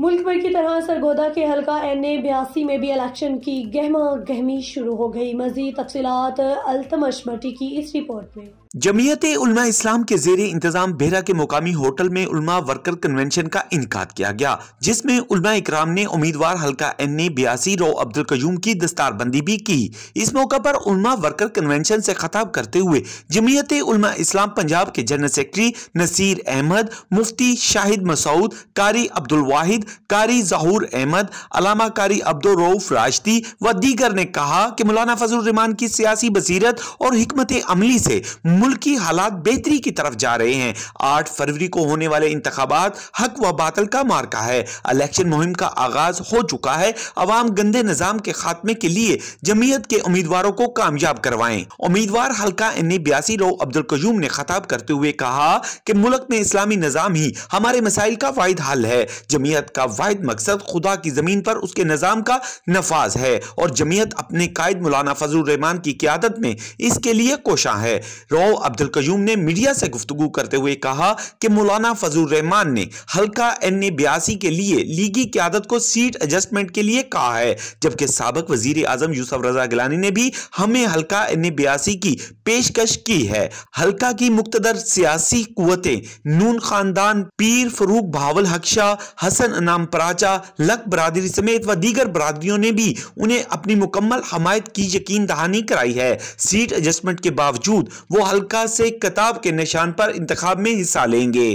मुल्क भर की तरह सरगोदा के हलका एन ए बयासी में भी इलेक्शन की गहमा गहमी शुरू हो गई मजीद तफसीत अल्तमश मटी की इस रिपोर्ट में जमीयत उलमा इस्लाम के जेर इंतजाम बेहरा के मुकामी होटल में उलमा वर्कर कन्वेंशन का इनका किया गया जिसमें उलमा इकराम ने उम्मीदवार हल्का एन ए बयासी रो अब्दुल कयूम की दस्तारबंदी भी की इस मौका पर उलमा वर्कर कन्वेंशन से खताब करते हुए जमीयत उलमा इस्लाम पंजाब के जनरल सेक्रेटरी नसीर अहमद मुफ्ती शाहिद मसूद कारी अब्दुल वाहिद मजीद कारी जहूर अहमद अलामा कारी अब्दो रऊफ राश्ती व दीगर ने कहा कि मौलाना फजल रहमान की सियासी बसीरत और हमत अमली से मुल्क की हालात बेहतरी की तरफ जा रहे हैं आठ फरवरी को होने वाले इंतबात हक व बातल का मार्का है इलेक्शन मुहिम का आगाज हो चुका है अवाम गंदे निज़ाम के खात्मे के लिए जमीयत के उम्मीदवारों को कामयाब करवाएं उम्मीदवार हल्का एन ए बयासी रो अब्दुल कयूम ने खताब करते हुए कहा कि मुल्क में इस्लामी निज़ाम ही हमारे मसाइल का वाहिद हल है जमीयत का वाद मकसद खुदा की ज़मीन पर उसके निज़ाम का नफाज है और जमीयत अपने कायद मौलाना फजल रहमान की क्यादत में इसके लिए कोशा है रो अब्दुल कयूम ने मीडिया से गुफ्तु करते हुए कहा कि मौलाना फजल रहमान ने हल्का एन ए बयासी के लिए लीगी क्यादत को सीट एडजस्टमेंट के लिए कहा है जबकि सबक वजीर आजम यूसफ रजा गिलानी ने भी हमें हल्का एन ए बयासी की पेशकश की है हल्का की मुख्तर सियासी कुतें नून खानदान पीर फरूक भावल हक्शा हसन नाम प्राचा लक बरादरी समेत व दीगर बरादरियों ने भी उन्हें अपनी मुकम्मल हमायत की यकीन दहानी कराई है सीट एडजस्टमेंट के बावजूद वो हल्का से कताब के निशान पर इंतखब में हिस्सा लेंगे